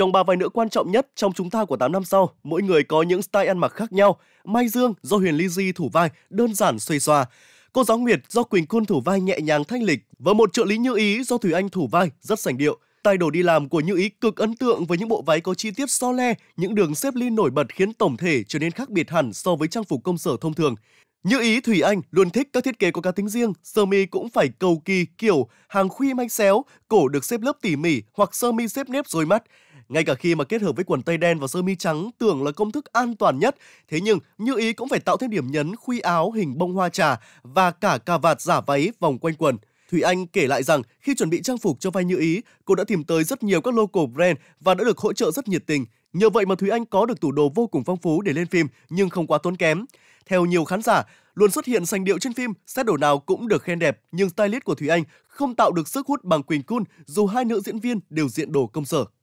Trong ba vai nữ quan trọng nhất trong chúng ta của 8 năm sau, mỗi người có những style ăn mặc khác nhau. Mai Dương do Huyền Ly Di thủ vai đơn giản xuôi xoa. Cô giáo Nguyệt do Quỳnh Côn thủ vai nhẹ nhàng thanh lịch và một trợ lý Như Ý do Thủy Anh thủ vai rất sành điệu. Tài đồ đi làm của Như Ý cực ấn tượng với những bộ váy có chi tiết so le, những đường xếp ly nổi bật khiến tổng thể trở nên khác biệt hẳn so với trang phục công sở thông thường. Như ý Thủy Anh luôn thích các thiết kế có cá tính riêng, sơ mi cũng phải cầu kỳ kiểu hàng khuy manh xéo, cổ được xếp lớp tỉ mỉ hoặc sơ mi xếp nếp rối mắt. Ngay cả khi mà kết hợp với quần tây đen và sơ mi trắng tưởng là công thức an toàn nhất, thế nhưng Như Ý cũng phải tạo thêm điểm nhấn khuy áo hình bông hoa trà và cả cà vạt giả váy vòng quanh quần. Thủy Anh kể lại rằng khi chuẩn bị trang phục cho vai Như Ý, cô đã tìm tới rất nhiều các local brand và đã được hỗ trợ rất nhiệt tình. Nhờ vậy mà Thủy Anh có được tủ đồ vô cùng phong phú để lên phim nhưng không quá tốn kém. Theo nhiều khán giả, luôn xuất hiện sành điệu trên phim, set đồ nào cũng được khen đẹp nhưng stylist của Thủy Anh không tạo được sức hút bằng Quỳnh Cun dù hai nữ diễn viên đều diện đồ công sở.